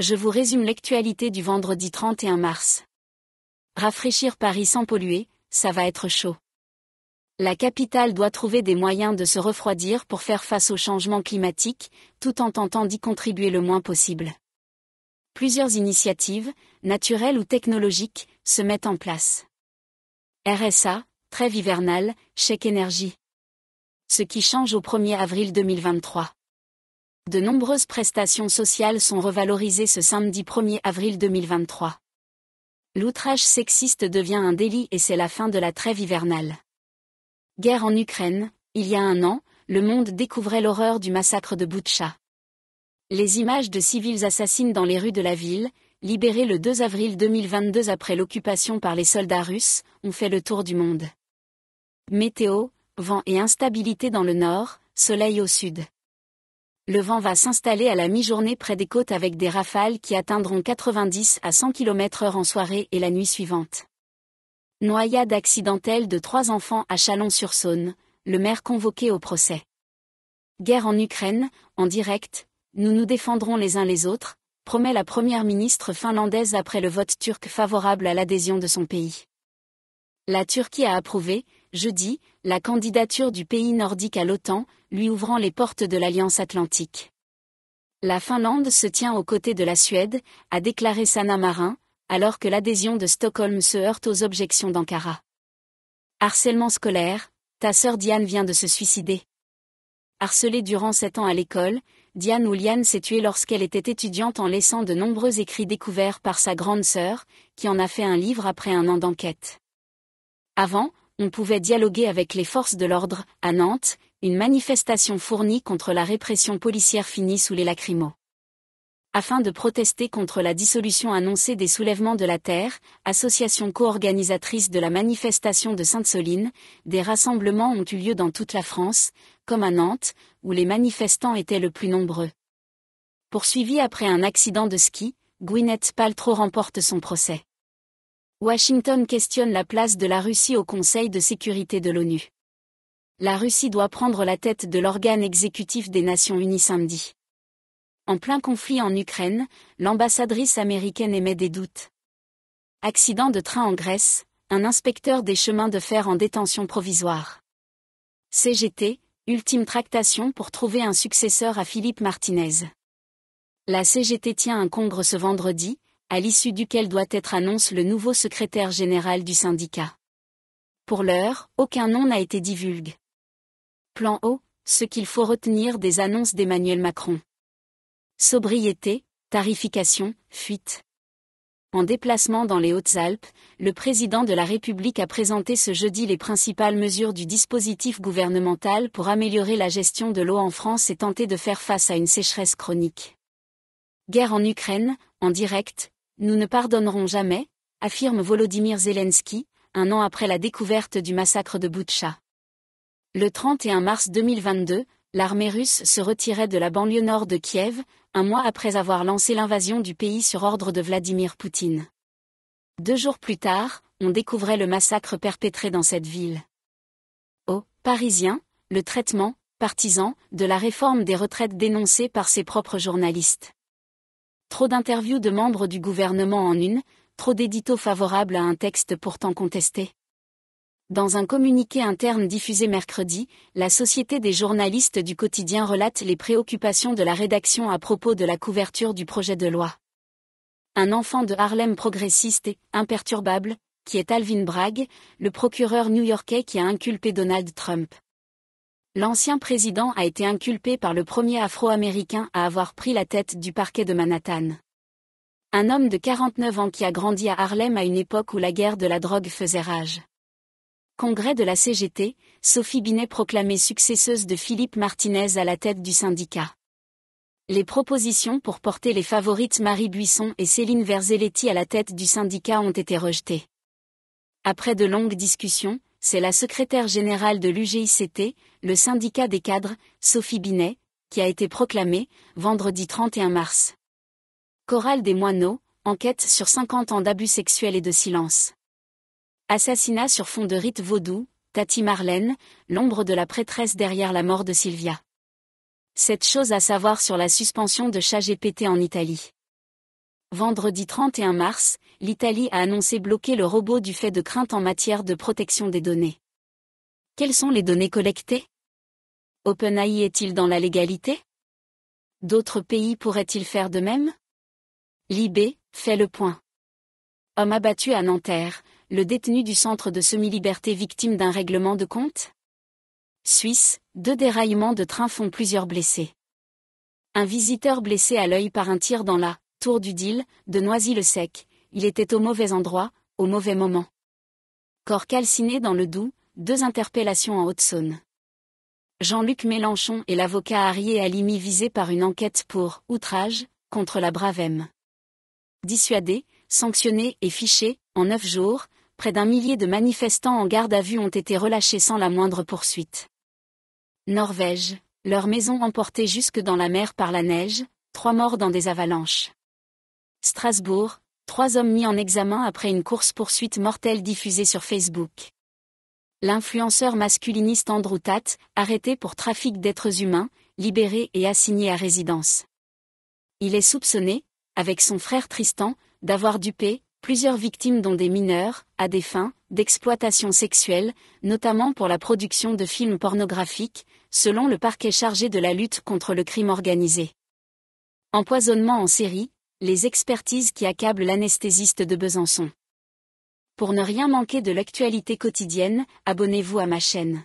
Je vous résume l'actualité du vendredi 31 mars. Rafraîchir Paris sans polluer, ça va être chaud. La capitale doit trouver des moyens de se refroidir pour faire face au changement climatique, tout en tentant d'y contribuer le moins possible. Plusieurs initiatives, naturelles ou technologiques, se mettent en place. RSA, trêve hivernale, chèque énergie. Ce qui change au 1er avril 2023 de nombreuses prestations sociales sont revalorisées ce samedi 1er avril 2023. L'outrage sexiste devient un délit et c'est la fin de la trêve hivernale. Guerre en Ukraine, il y a un an, le monde découvrait l'horreur du massacre de Boutcha. Les images de civils assassines dans les rues de la ville, libérées le 2 avril 2022 après l'occupation par les soldats russes, ont fait le tour du monde. Météo, vent et instabilité dans le nord, soleil au sud le vent va s'installer à la mi-journée près des côtes avec des rafales qui atteindront 90 à 100 km/h en soirée et la nuit suivante. Noyade accidentelle de trois enfants à Chalon-sur-Saône, le maire convoqué au procès. Guerre en Ukraine, en direct, nous nous défendrons les uns les autres, promet la première ministre finlandaise après le vote turc favorable à l'adhésion de son pays. La Turquie a approuvé, jeudi, la candidature du pays nordique à l'OTAN, lui ouvrant les portes de l'Alliance atlantique. La Finlande se tient aux côtés de la Suède, a déclaré Sanna Marin, alors que l'adhésion de Stockholm se heurte aux objections d'Ankara. Harcèlement scolaire, ta sœur Diane vient de se suicider. Harcelée durant sept ans à l'école, Diane Liane s'est tuée lorsqu'elle était étudiante en laissant de nombreux écrits découverts par sa grande sœur, qui en a fait un livre après un an d'enquête. Avant, on pouvait dialoguer avec les forces de l'ordre, à Nantes, une manifestation fournie contre la répression policière finie sous les lacrymos. Afin de protester contre la dissolution annoncée des soulèvements de la Terre, association co-organisatrice de la manifestation de Sainte-Soline, des rassemblements ont eu lieu dans toute la France, comme à Nantes, où les manifestants étaient le plus nombreux. Poursuivi après un accident de ski, Gwyneth Paltrow remporte son procès. Washington questionne la place de la Russie au Conseil de sécurité de l'ONU. La Russie doit prendre la tête de l'organe exécutif des Nations Unies samedi. En plein conflit en Ukraine, l'ambassadrice américaine émet des doutes. Accident de train en Grèce, un inspecteur des chemins de fer en détention provisoire. CGT, ultime tractation pour trouver un successeur à Philippe Martinez. La CGT tient un congrès ce vendredi, à l'issue duquel doit être annoncé le nouveau secrétaire général du syndicat. Pour l'heure, aucun nom n'a été divulgué. Plan O, ce qu'il faut retenir des annonces d'Emmanuel Macron. Sobriété, tarification, fuite. En déplacement dans les Hautes-Alpes, le président de la République a présenté ce jeudi les principales mesures du dispositif gouvernemental pour améliorer la gestion de l'eau en France et tenter de faire face à une sécheresse chronique. Guerre en Ukraine, en direct, nous ne pardonnerons jamais, affirme Volodymyr Zelensky, un an après la découverte du massacre de Boutcha. Le 31 mars 2022, l'armée russe se retirait de la banlieue nord de Kiev, un mois après avoir lancé l'invasion du pays sur ordre de Vladimir Poutine. Deux jours plus tard, on découvrait le massacre perpétré dans cette ville. Au « Parisien », le traitement, partisan, de la réforme des retraites dénoncée par ses propres journalistes. Trop d'interviews de membres du gouvernement en une, trop d'éditos favorables à un texte pourtant contesté. Dans un communiqué interne diffusé mercredi, la Société des journalistes du quotidien relate les préoccupations de la rédaction à propos de la couverture du projet de loi. Un enfant de Harlem progressiste et imperturbable, qui est Alvin Bragg, le procureur new-yorkais qui a inculpé Donald Trump. L'ancien président a été inculpé par le premier Afro-Américain à avoir pris la tête du parquet de Manhattan. Un homme de 49 ans qui a grandi à Harlem à une époque où la guerre de la drogue faisait rage. Congrès de la CGT, Sophie Binet proclamée successeuse de Philippe Martinez à la tête du syndicat. Les propositions pour porter les favorites Marie Buisson et Céline Verzelletti à la tête du syndicat ont été rejetées. Après de longues discussions, c'est la secrétaire générale de l'UGICT, le syndicat des cadres, Sophie Binet, qui a été proclamée, vendredi 31 mars. Chorale des Moineaux, enquête sur 50 ans d'abus sexuels et de silence. Assassinat sur fond de rite vaudou, Tati Marlène, l'ombre de la prêtresse derrière la mort de Sylvia. Cette chose à savoir sur la suspension de GPT en Italie. Vendredi 31 mars, l'Italie a annoncé bloquer le robot du fait de craintes en matière de protection des données. Quelles sont les données collectées OpenAI est-il dans la légalité D'autres pays pourraient-ils faire de même Libé fait le point. Homme abattu à Nanterre, le détenu du centre de semi-liberté victime d'un règlement de compte Suisse, deux déraillements de train font plusieurs blessés. Un visiteur blessé à l'œil par un tir dans la Tour du deal de Noisy-le-Sec, il était au mauvais endroit, au mauvais moment. Corps calciné dans le Doubs, deux interpellations en Haute-Saône. Jean-Luc Mélenchon et l'avocat Arié Alimi visés par une enquête pour outrage contre la M. Dissuadés, sanctionnés et fichés, en neuf jours, près d'un millier de manifestants en garde à vue ont été relâchés sans la moindre poursuite. Norvège, leur maison emportée jusque dans la mer par la neige, trois morts dans des avalanches. Strasbourg, trois hommes mis en examen après une course-poursuite mortelle diffusée sur Facebook. L'influenceur masculiniste Andrew Tate, arrêté pour trafic d'êtres humains, libéré et assigné à résidence. Il est soupçonné, avec son frère Tristan, d'avoir dupé plusieurs victimes dont des mineurs, à des fins d'exploitation sexuelle, notamment pour la production de films pornographiques, selon le parquet chargé de la lutte contre le crime organisé. Empoisonnement en série, les expertises qui accablent l'anesthésiste de Besançon. Pour ne rien manquer de l'actualité quotidienne, abonnez-vous à ma chaîne.